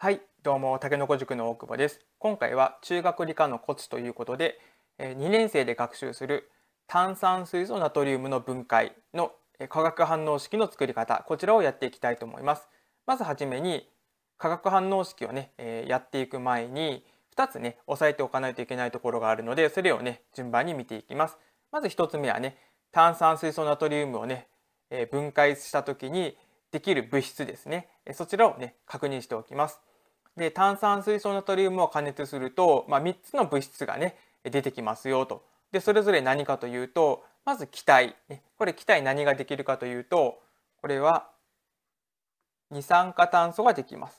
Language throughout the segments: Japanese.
はいどうもたけのこ塾の大久保です今回は中学理科のコツということで2年生で学習する炭酸水素ナトリウムの分解の化学反応式の作り方こちらをやっていきたいと思いますまずはじめに化学反応式をねやっていく前に2つね押さえておかないといけないところがあるのでそれをね順番に見ていきますまず1つ目はね炭酸水素ナトリウムをね分解した時にできる物質ですねそちらをね確認しておきますで炭酸水素ナトリウムを加熱すると、まあ、3つの物質がね出てきますよと。でそれぞれ何かというとまず気体、ね、これ気体何ができるかというとこれは二酸化炭素ができます。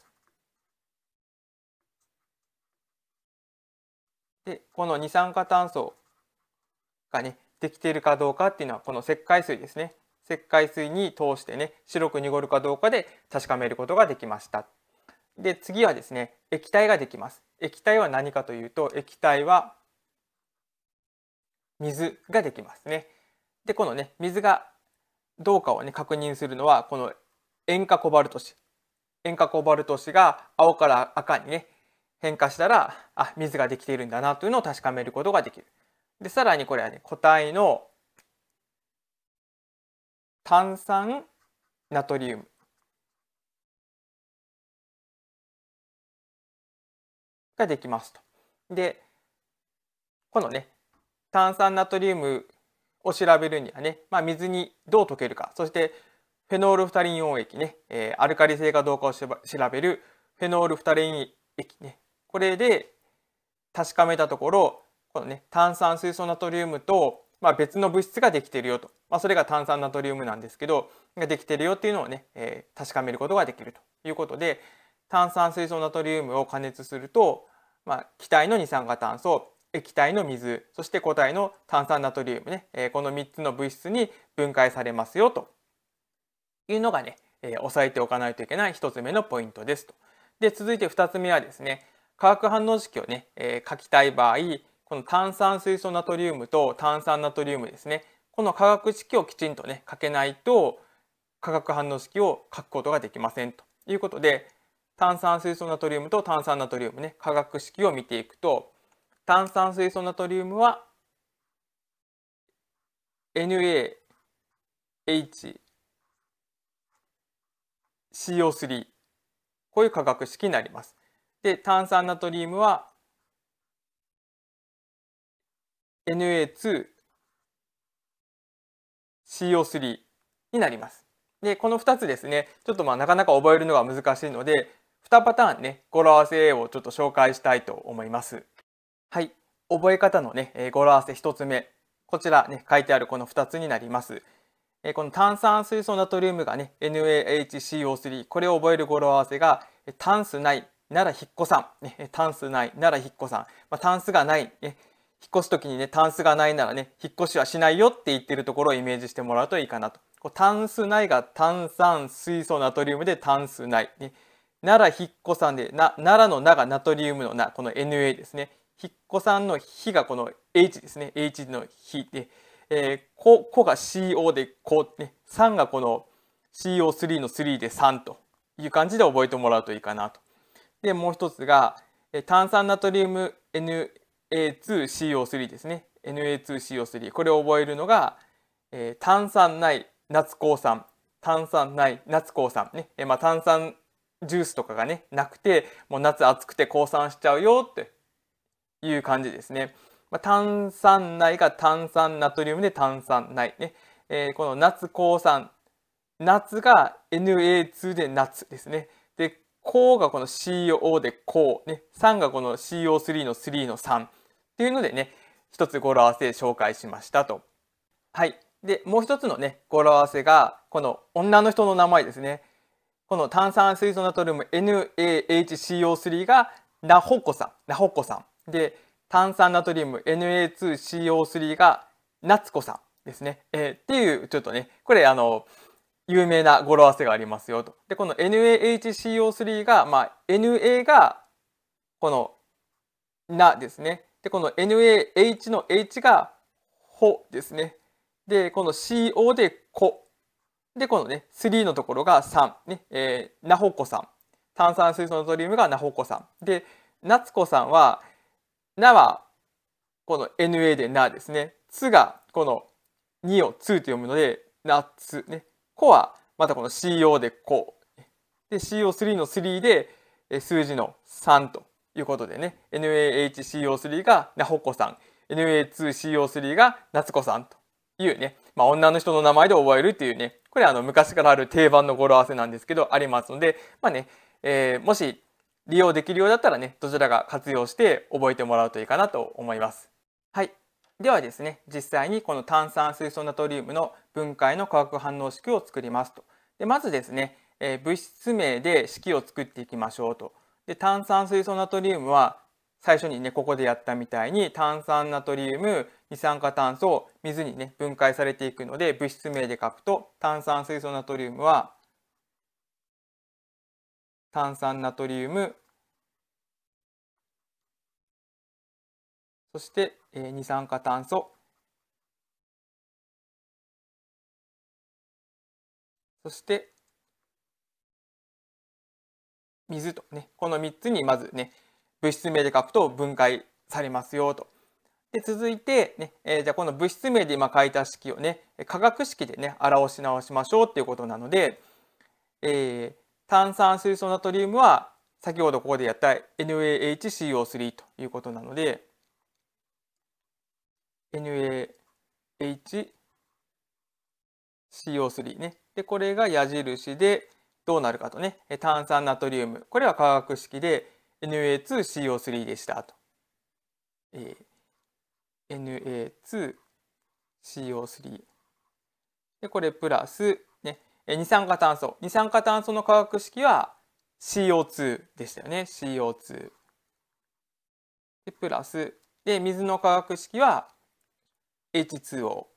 でこの二酸化炭素がねできているかどうかっていうのはこの石灰水ですね石灰水に通してね白く濁るかどうかで確かめることができました。で、次はですね、液体ができます。液体は何かというと、液体は水ができますね。で、このね、水がどうかをね、確認するのは、この塩化コバルト紙。塩化コバルト紙が青から赤にね、変化したら、あ、水ができているんだなというのを確かめることができる。で、さらにこれはね、固体の炭酸ナトリウム。ができますと。で、このね、炭酸ナトリウムを調べるにはね、まあ、水にどう溶けるか、そしてフェノールフタリン溶液ね、えー、アルカリ性かどうかを調べるフェノールフタリン液ね、これで確かめたところ、このね、炭酸水素ナトリウムと、まあ、別の物質ができてるよと、まあ、それが炭酸ナトリウムなんですけど、ができてるよっていうのをね、えー、確かめることができるということで、炭酸水素ナトリウムを加熱すると、まあ、気体の二酸化炭素液体の水そして固体の炭酸ナトリウムね、えー、この3つの物質に分解されますよというのがね、えー、押さえておかないといけない1つ目のポイントですと。で続いて2つ目はですね化学反応式をね、えー、書きたい場合この炭酸水素ナトリウムと炭酸ナトリウムですねこの化学式をきちんとね書けないと化学反応式を書くことができませんということで炭酸水素ナトリウムと炭酸ナトリウムね、化学式を見ていくと、炭酸水素ナトリウムは NaHCO3 こういう化学式になります。で、炭酸ナトリウムは Na2CO3 になります。で、この2つですね、ちょっとまあなかなか覚えるのが難しいので、2パターンね、語呂合わせをちょっと紹介したいと思います。はい。覚え方のね、語呂合わせ1つ目。こちらね、書いてあるこの2つになります。この炭酸水素ナトリウムがね、NaHCO3。これを覚える語呂合わせが、炭素ないなら引っ越さん。炭素ないなら引っ越さん。炭素がない、引っ越す時にね、素がないならね、引っ越しはしないよって言ってるところをイメージしてもらうといいかなと。炭素ないが炭酸水素ナトリウムで炭素ない。奈良引っさんでな奈良の「な」がナトリウムの「な」この NA ですね引っこさんの「ひ」がこの H ですね H の「ひ」で「えー、こ」こが CO で「こ」ね「3」がこの CO3 の「3」で「3」という感じで覚えてもらうといいかなと。でもう一つが炭酸ナトリウム NA2CO3 ですね NA2CO3 これを覚えるのが、えー、炭酸ない夏鉱酸炭酸ない夏鉱酸ね、えー、まあ、炭酸ジュースとかがね、なくて、もう夏暑くて降参しちゃうよっていう感じですね。まあ、炭酸内が炭酸ナトリウムで炭酸内ね。えー、この夏降酸。夏が NA2 で夏ですね。で、こがこの CO でこね、酸がこの CO3 の3の3。っていうのでね、一つ語呂合わせで紹介しましたと。はい。で、もう一つのね、語呂合わせが、この女の人の名前ですね。この炭酸水素ナトリウム NaHCO3 がナホコさん、ナホコさん。で、炭酸ナトリウム Na2CO3 がナツコさんですね。えー、っていう、ちょっとね、これあの、有名な語呂合わせがありますよと。で、この NaHCO3 が、まあ、Na が、この、ナですね。で、この NaH の H が、ホですね。で、この CO で、コで、このね、3のところが3、ね、えー、ナホコさん。炭酸水素のトリウムがナホコさん。で、ナツコさんは、ナは、この NA でナですね。つが、この2を2と読むので、ナツ。ね。コは、またこの CO でコ。で、CO3 の3で、数字の3ということでね、NAHCO3 がナホコさん、NA2CO3 がナツコさんというね、まあ、女の人の名前で覚えるっていうね、これあの昔からある定番の語呂合わせなんですけど、ありますので、まあね、えー、もし利用できるようだったらね、どちらか活用して覚えてもらうといいかなと思います。はい。ではですね、実際にこの炭酸水素ナトリウムの分解の化学反応式を作りますと。でまずですね、えー、物質名で式を作っていきましょうと。で炭酸水素ナトリウムは最初にね、ここでやったみたいに炭酸ナトリウム、二酸化炭素、水にね、分解されていくので、物質名で書くと、炭酸水素ナトリウムは、炭酸ナトリウム、そして、えー、二酸化炭素、そして、水とね、この3つにまずね、物質名で書くと分解されますよと。で続いてね、えー、じゃあこの物質名で今書いた式をね化学式でね表し直しましょうっていうことなので、えー、炭酸水素ナトリウムは先ほどここでやった NaHCO3 ということなので NaHCO3 ねでこれが矢印でどうなるかとね炭酸ナトリウムこれは化学式で Na2CO3 でしたと。えー、Na2CO3。で、これプラス、ね、二酸化炭素。二酸化炭素の化学式は CO2 でしたよね。CO2。で、プラス。で、水の化学式は H2O。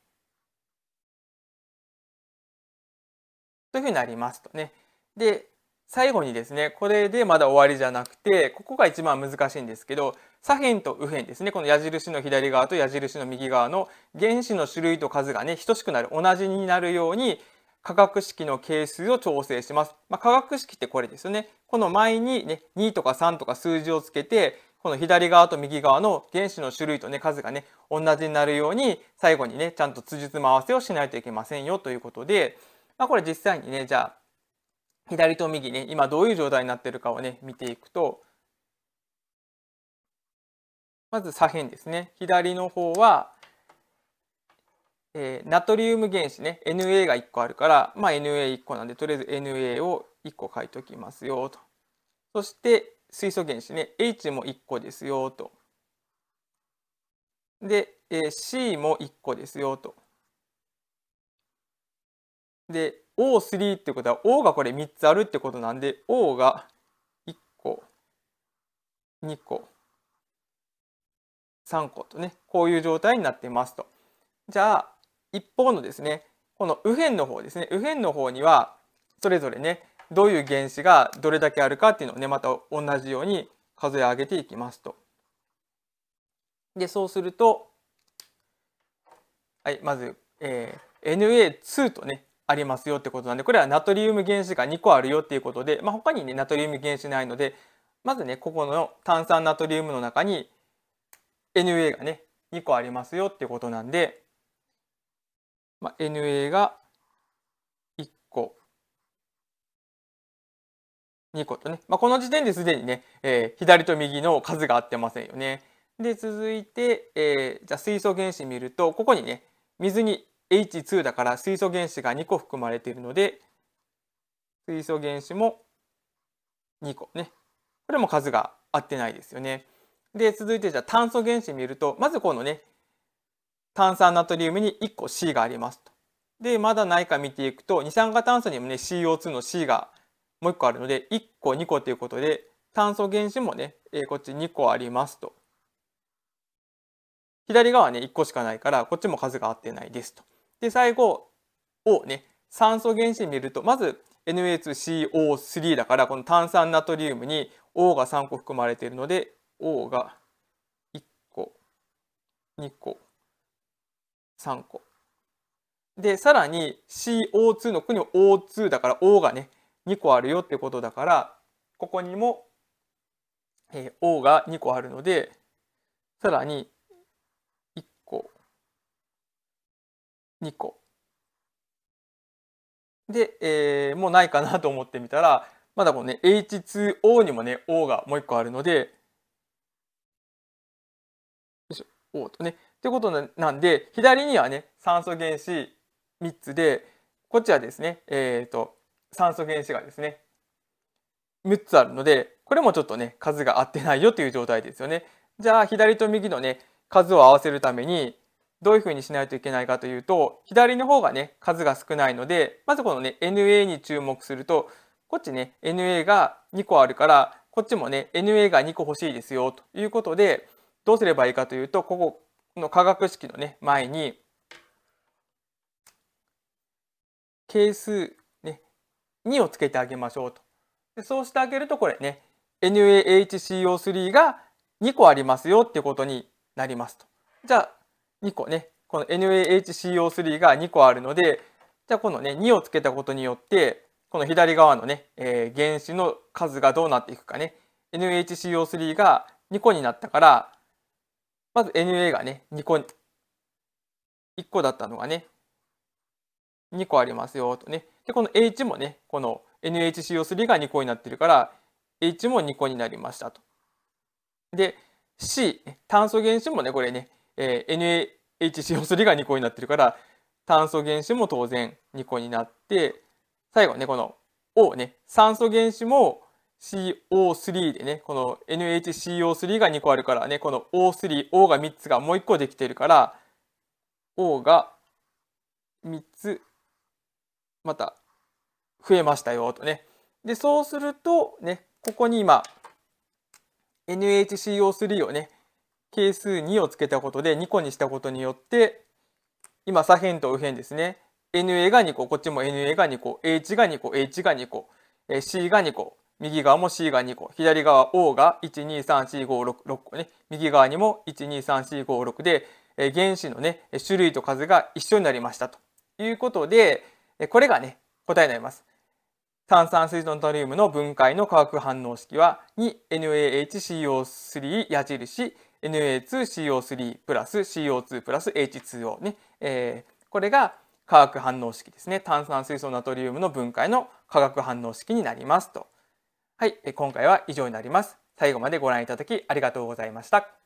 というふうになりますとね。で、最後にですねこれでまだ終わりじゃなくてここが一番難しいんですけど左辺と右辺ですねこの矢印の左側と矢印の右側の原子の種類と数がね等しくなる同じになるように化学式の係数を調整します。まあ、化学式ってこれですよね。この前にね、2とか3とか数字をつけて、この左側と右側の原子の種類とね、数がね、同じになるように、最後にね、ちゃんと辻褄合わせをしないといけませんよということで、まあ、これ実際にね、じゃあ、左と右ね、今どういう状態になってるかをね、見ていくと、まず左辺ですね。左の方は、えー、ナトリウム原子ね、Na が1個あるから、まあ Na1 個なんで、とりあえず Na を1個書いときますよと。そして、水素原子ね、H も1個ですよと。で、えー、C も1個ですよと。で O3 ってことは O がこれ3つあるってことなんで O が1個2個3個とねこういう状態になってますと。じゃあ一方のですねこの右辺の方ですね右辺の方にはそれぞれねどういう原子がどれだけあるかっていうのをねまた同じように数え上げていきますと。でそうすると、はい、まず、えー、NA2 とねありますよってことなんでこれはナトリウム原子が2個あるよっていうことで、まあ、他にねナトリウム原子ないのでまずねここの炭酸ナトリウムの中に Na がね2個ありますよってことなんで、まあ、Na が1個2個とね、まあ、この時点ですでにね、えー、左と右の数が合ってませんよね。で続いて、えー、じゃ水素原子見るとここにね水に H2 だから水素原子が2個含まれているので水素原子も2個ねこれも数が合ってないですよね。で続いてじゃあ炭素原子見るとまずこのね炭酸ナトリウムに1個 C がありますと。でまだないか見ていくと二酸化炭素にもね CO2 の C がもう1個あるので1個2個ということで炭素原子もね、えこっち2個ありますと。左側ね1個しかないからこっちも数が合ってないですと。で、最後をね、酸素原子見ると、まず NH2CO3 だから、この炭酸ナトリウムに O が3個含まれているので、O が1個、2個、3個。で、さらに CO2 の国を O2 だから O がね、2個あるよってことだから、ここにも、えー、O が2個あるので、さらに2個。で、えー、もうないかなと思ってみたら、まだこのね、H2O にもね、O がもう1個あるので、よいしょ、O とね。ってことなんで、左にはね、酸素原子3つで、こっちはですね、えっ、ー、と、酸素原子がですね、6つあるので、これもちょっとね、数が合ってないよという状態ですよね。じゃあ、左と右のね、数を合わせるために、どういうふうにしないといけないかというと、左の方がね、数が少ないので、まずこのね、NA に注目すると、こっちね、NA が2個あるから、こっちもね、NA が2個欲しいですよ、ということで、どうすればいいかというと、ここの化学式のね、前に、係数、ね、2をつけてあげましょうと。でそうしてあげると、これね、NaHCO3 が2個ありますよっていうことになりますと。じゃあ、2個ね、この NaHCO3 が2個あるので、じゃあこのね、2をつけたことによって、この左側のね、えー、原子の数がどうなっていくかね、NHCO3 が2個になったから、まず Na がね、2個、1個だったのがね、2個ありますよとね。で、この H もね、この NHCO3 が2個になってるから、H も2個になりましたと。で、C、炭素原子もね、これね、えー、NaHCO3 が2個になってるから炭素原子も当然2個になって最後ねこの O ね酸素原子も CO3 でねこの NHCO3 が2個あるからねこの O3O が3つがもう1個できてるから O が3つまた増えましたよとね。でそうするとねここに今 NHCO3 をね係数2をつけたことで2個にしたことによって今左辺と右辺ですね NA が2個こっちも NA が2個 H が2個 H が2個 C が2個右側も C が2個左側 O が123456個ね右側にも123456で原子のね種類と数が一緒になりましたということでこれがね答えになります。炭酸水素ナトリウムの分解の化学反応式は 2NaHCO3 矢印 Na2CO3 プラス CO2 プラス H2O ね、えー、これが化学反応式ですね炭酸水素ナトリウムの分解の化学反応式になりますとはい、今回は以上になります最後までご覧いただきありがとうございました